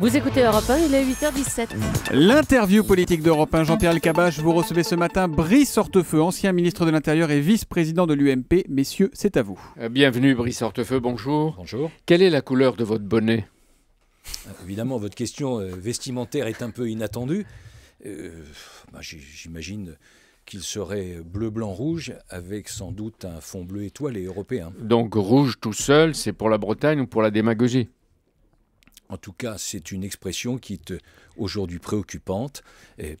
Vous écoutez Europe 1, il est 8h17. L'interview politique d'Europe 1, Jean-Pierre Elkabbach, vous recevez ce matin Brice Hortefeux, ancien ministre de l'Intérieur et vice-président de l'UMP. Messieurs, c'est à vous. Euh, bienvenue Brice Hortefeux, bonjour. Bonjour. Quelle est la couleur de votre bonnet euh, Évidemment, votre question euh, vestimentaire est un peu inattendue. Bah, j'imagine qu'il serait bleu, blanc, rouge, avec sans doute un fond bleu et européen. Donc rouge tout seul, c'est pour la Bretagne ou pour la démagogie en tout cas, c'est une expression qui est euh, aujourd'hui préoccupante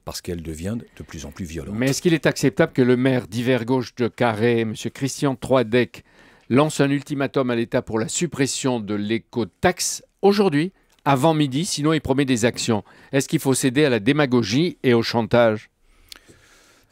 parce qu'elle devient de plus en plus violente. Mais est-ce qu'il est acceptable que le maire d'hiver gauche de Carré, M. Christian Troidec, lance un ultimatum à l'État pour la suppression de l'éco-taxe aujourd'hui, avant midi, sinon il promet des actions Est-ce qu'il faut céder à la démagogie et au chantage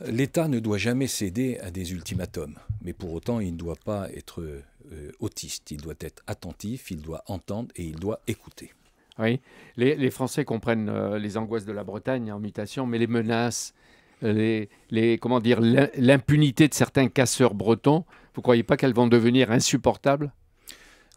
L'État ne doit jamais céder à des ultimatums, mais pour autant il ne doit pas être euh, autiste, il doit être attentif, il doit entendre et il doit écouter. Oui, les, Français comprennent euh, les angoisses de la Bretagne en mutation, mais les menaces, euh, les, comment dire, l'impunité de certains casseurs bretons, vous ne croyez pas qu'elles vont devenir insupportables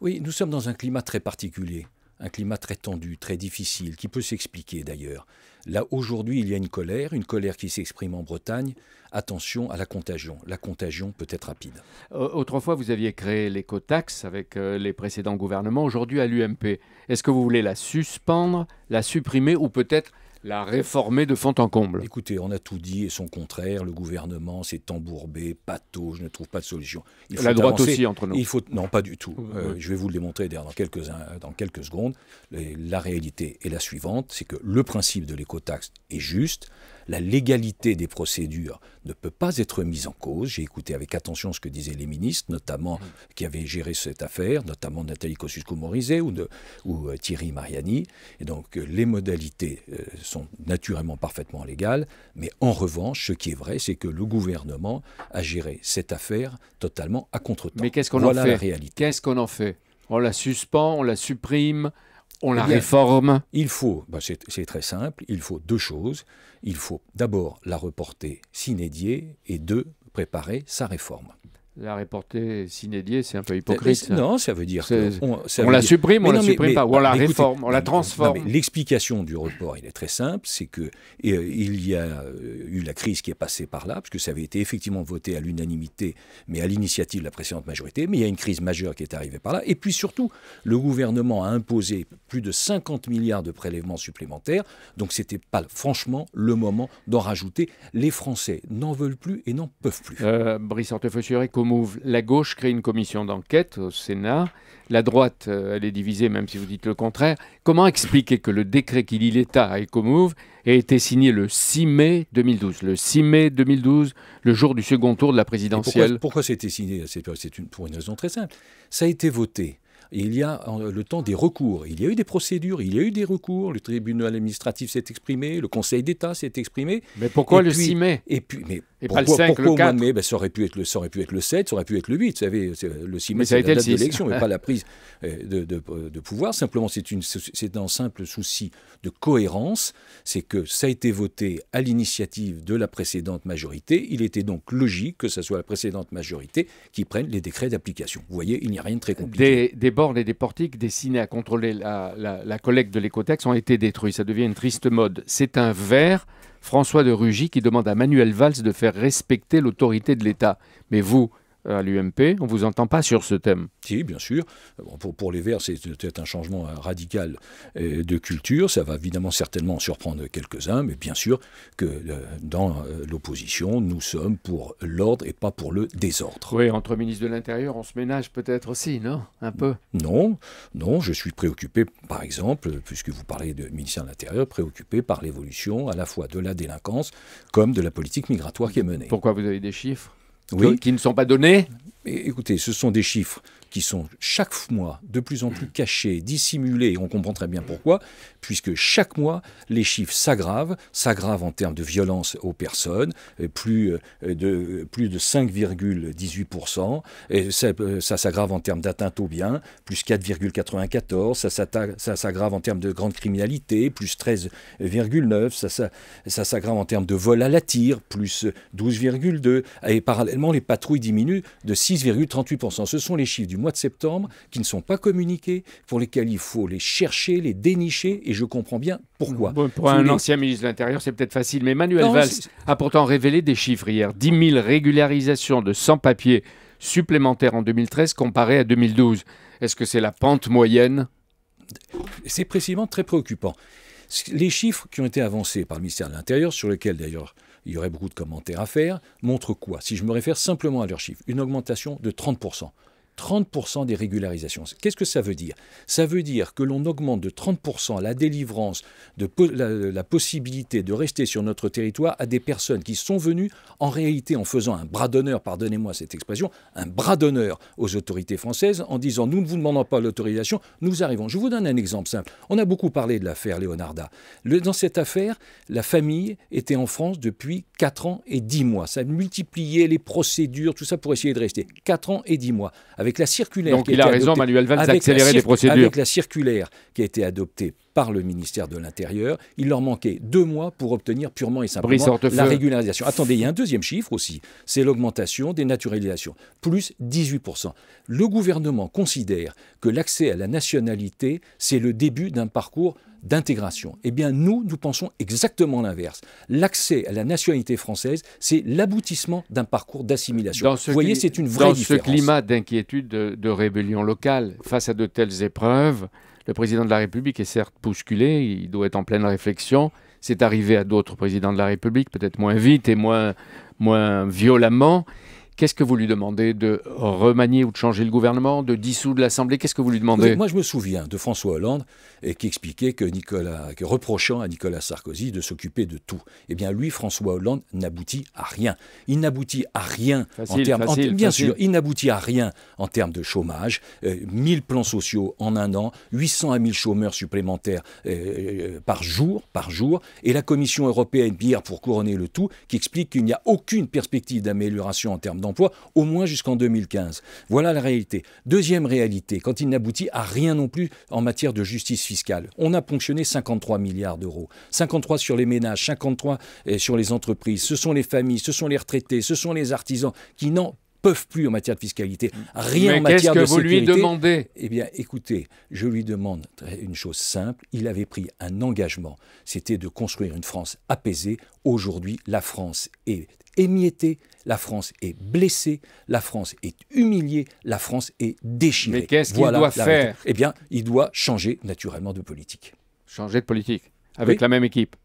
Oui, nous sommes dans un climat très particulier un climat très tendu, très difficile, qui peut s'expliquer d'ailleurs. Là, aujourd'hui, il y a une colère, une colère qui s'exprime en Bretagne. Attention à la contagion. La contagion peut être rapide. Autrefois, vous aviez créé l'écotaxe avec euh, les précédents gouvernements, aujourd'hui à l'UMP. Est-ce que vous voulez la suspendre, la supprimer ou peut-être la réformer de fond en comble. Écoutez, on a tout dit et son contraire. Le gouvernement s'est embourbé, pâteau, je ne trouve pas de solution. Il la droite aussi entre nous. Il faut... Non, pas du tout. Euh, je vais vous le démontrer dans quelques, euh, dans quelques secondes. la réalité est la suivante, c'est que le principe de l'écotaxe est juste la légalité des procédures ne peut pas être mise en cause. J'ai écouté avec attention ce que disaient les ministres, notamment mm. qui avaient géré cette affaire, notamment Nathalie Kosciusko-Morizet ou, euh, Thierry Mariani. Et donc euh, les modalités euh, sont naturellement parfaitement légales, mais en revanche, ce qui est vrai, c'est que le gouvernement a géré cette affaire totalement à contre-temps. Mais qu'est-ce qu'on voilà en fait Qu'est-ce qu'on en fait On la suspend, on la supprime on eh la réforme Il faut, bah, c'est très simple, il faut deux choses. Il faut d'abord la reporter s'inédier et deux, préparer sa réforme la reporter c'est un peu hypocrite. Non, ça veut dire qu'on on la supprime, on la supprime pas, ou on la bah, réforme, on la transforme. L'explication du report, il est très simple, c'est que euh, il y a euh, eu la crise qui est passée par là, puisque ça avait été effectivement voté à l'unanimité, mais à l'initiative de la précédente majorité, mais il y a une crise majeure qui est arrivée par là, et puis surtout, le gouvernement a imposé plus de 50 milliards de prélèvements supplémentaires, donc c'était pas franchement le moment d'en rajouter. Les Français n'en veulent plus et n'en peuvent plus. Euh, Brice hortefeux la gauche crée une commission d'enquête au Sénat, la droite, euh, elle est divisée même si vous dites le contraire. Comment expliquer que le décret qui lie l'État à EcoMove ait été signé le 6 mai 2012 Le 6 mai 2012, le jour du second tour de la présidentielle. pourquoi, pourquoi c'était signé C'est pour une raison très simple. Ça a été voté il y a le temps des recours. Il y a eu des procédures, il y a eu des recours, le tribunal administratif s'est exprimé, le Conseil d'État s'est exprimé. Mais pourquoi le 6 mai Et puis, mais pourquoi, pas le 5, le 4 mai ben, ça, aurait pu être le, ça aurait pu être le 7, ça aurait pu être le 8, vous savez, le 6 mai, c'est la date d'élection, mais pas la prise euh, de, de, pouvoir. Simplement, c'est un simple souci de cohérence, c'est que ça a été voté à l'initiative de la précédente majorité, il était donc logique que ce soit la précédente majorité qui prenne les décrets d'application. Vous voyez, il n'y a rien de très compliqué les bornes et des portiques destinés à contrôler la, collecte de l'écotex ont été détruits. Ça devient une triste mode. C'est un verre, François de Rugy, qui demande à Manuel Valls de faire respecter l'autorité de l'État. Mais vous, euh, à l'UMP. On ne vous entend pas sur ce thème. Si, bien sûr. pour, les Verts, c'est peut-être un changement euh, radical euh, de culture. Ça va évidemment certainement surprendre quelques-uns, mais bien sûr que dans l'opposition, nous sommes pour l'ordre et pas pour le désordre. Oui, entre ministres de l'Intérieur, on se ménage peut-être aussi, non Un peu Non, non. Je suis préoccupé, par exemple, puisque vous parlez de ministère de l'Intérieur, préoccupé par l'évolution à la fois de la délinquance comme de la politique migratoire qui est menée. Pourquoi vous avez des chiffres qui ne sont pas donnés écoutez, ce sont des chiffres qui sont chaque mois de plus en plus cachés, dissimulés, et on comprend très bien pourquoi, puisque chaque mois, les chiffres s'aggravent, s'aggravent en termes de violence aux personnes, euh, euh, euh, plus de, plus de 5,18%, ça, s'aggrave en termes d'atteinte aux biens, plus 4,94%, ça, s'aggrave en termes de grande criminalité, plus 13,9%, ça, s'aggrave en termes de vol à la tire, plus 12,2%, et parallèlement, les patrouilles diminuent de 6 6,38%. Ce sont les chiffres du mois de septembre qui ne sont pas communiqués, pour lesquels il faut les chercher, les dénicher, et je comprends bien pourquoi. pour un ancien ministre de l'Intérieur, c'est peut-être facile, mais Manuel Valls a pourtant révélé des chiffres hier. 10 000 régularisations de sans-papiers supplémentaires en 2013 comparé à 2012. Est-ce que c'est la pente moyenne C'est précisément très préoccupant. Les chiffres qui ont été avancés par le ministère de l'Intérieur, sur lesquels d'ailleurs il y aurait beaucoup de commentaires à faire, montre quoi Si je me réfère simplement à leurs chiffres, une augmentation de 30%. 30% des régularisations. Qu'est-ce que ça veut dire Ça veut dire que l'on augmente de 30% la délivrance, de la, possibilité de rester sur notre territoire à des personnes qui sont venues en réalité en faisant un bras d'honneur, pardonnez-moi cette expression, un bras d'honneur aux autorités françaises en disant nous ne vous demandons pas l'autorisation, nous arrivons. Je vous donne un exemple simple. On a beaucoup parlé de l'affaire Leonarda. dans cette affaire, la famille était en France depuis 4 ans et 10 mois. Ça multipliait les procédures, tout ça pour essayer de rester. 4 ans et 10 mois avec la circulaire. qui a, Avec la circulaire qui a été adoptée par le ministère de l'Intérieur, il leur manquait deux mois pour obtenir purement et simplement la régularisation. Attendez, il y a un deuxième chiffre aussi, c'est l'augmentation des naturalisations, plus 18%. Le gouvernement considère que l'accès à la nationalité, c'est le début d'un parcours d'intégration. Eh bien, nous, nous pensons exactement l'inverse. L'accès à la nationalité française, c'est l'aboutissement d'un parcours d'assimilation. Vous voyez, c'est une vraie différence. Dans ce climat d'inquiétude, de, rébellion locale, face à de telles épreuves, le président de la République est certes bousculé, il doit être en pleine réflexion. C'est arrivé à d'autres présidents de la République, peut-être moins vite et moins, moins violemment. Qu'est-ce que vous lui demandez De remanier ou de changer le gouvernement De dissoudre l'Assemblée Qu'est-ce que vous lui demandez Moi, je me souviens de François Hollande et qui expliquait que Nicolas, que reprochant à Nicolas Sarkozy de s'occuper de tout. Eh bien, lui, François Hollande, n'aboutit à rien. Il n'aboutit à rien en termes. bien sûr, il n'aboutit à rien en termes de chômage. 1000 euh, plans sociaux en un an, 800 à 1000 chômeurs supplémentaires euh, euh, par jour, par jour. Et la Commission européenne, hier, pour couronner le tout, qui explique qu'il n'y a aucune perspective d'amélioration en termes d'emploi emploi, au moins jusqu'en 2015. Voilà la réalité. Deuxième réalité, quand il n'aboutit à rien non plus en matière de justice fiscale. On a ponctionné 53 milliards d'euros. 53 sur les ménages, 53 euh, sur les entreprises. Ce sont les familles, ce sont les retraités, ce sont les artisans qui n'ont peuvent plus en matière de fiscalité, rien en matière de sécurité. qu'est-ce que vous lui demandez Eh bien, écoutez, je lui demande une chose simple. Il avait pris un engagement, c'était de construire une France apaisée. Aujourd'hui, la France est émiettée, la France est blessée, la France est humiliée, la France est déchirée. Mais qu'est-ce qu'il doit faire Eh bien, il doit changer naturellement de politique. Changer de politique avec la même équipe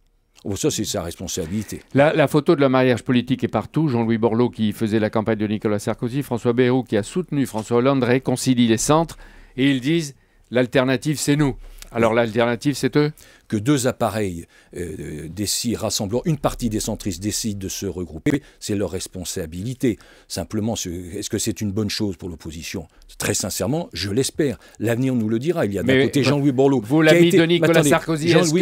Oh, ça, c'est sa responsabilité. La, la, photo de la mariage politique est partout. Jean-Louis Borloo, qui faisait la campagne de Nicolas Sarkozy, François Bayrou, qui a soutenu François Hollande, réconcilie les centres. Et ils disent l'alternative, c'est nous. Alors l'alternative, c'est eux Que deux appareils euh, décident, rassemblant une partie des centristes décident de se regrouper, c'est leur responsabilité. Simplement, est-ce que c'est une bonne chose pour l'opposition Très sincèrement, je l'espère. L'avenir nous le dira. Il y a d'un côté Jean-Louis Borloo. Vous, l'avez de Nicolas Sarkozy, est-ce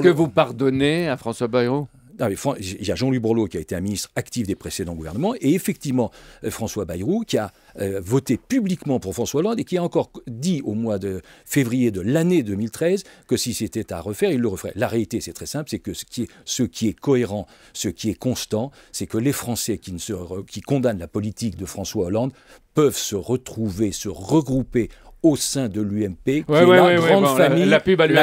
que vous pardonnez à François Bayrou ah, il y a Jean-Louis Bourleau qui a été un ministre actif des précédents gouvernements, et effectivement euh, François Bayrou qui a euh, voté publiquement pour François Hollande et qui a encore dit au mois de février de l'année 2013 que si c'était à refaire, il le referait. La réalité, c'est très simple, c'est que ce qui, est, ce qui est cohérent, ce qui est constant, c'est que les Français qui, ne se, qui condamnent la politique de François Hollande peuvent se retrouver, se regrouper au sein de l'UMP, qui est la,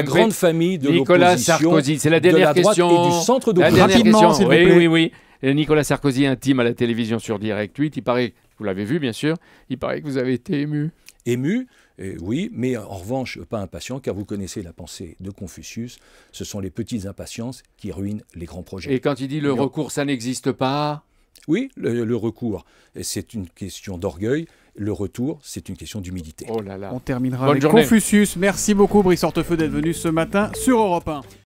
grande, famille, la, de Nicolas Sarkozy. C'est la dernière question. du centre de la dernière question. Oui, oui, oui. Nicolas Sarkozy intime à la télévision sur Direct 8. Il paraît, vous l'avez vu bien sûr, il paraît que vous avez été ému. Ému, eh oui, mais en revanche, pas impatient, car vous connaissez la pensée de Confucius, ce sont les petites impatiences qui ruinent les grands projets. Et quand il dit le recours, ça n'existe pas Oui, le, le recours, c'est une question d'orgueil. Le retour, c'est une question d'humilité. Oh On terminera avec Confucius. Merci beaucoup, Brice Hortefeux, d'être venu ce matin sur Europe 1.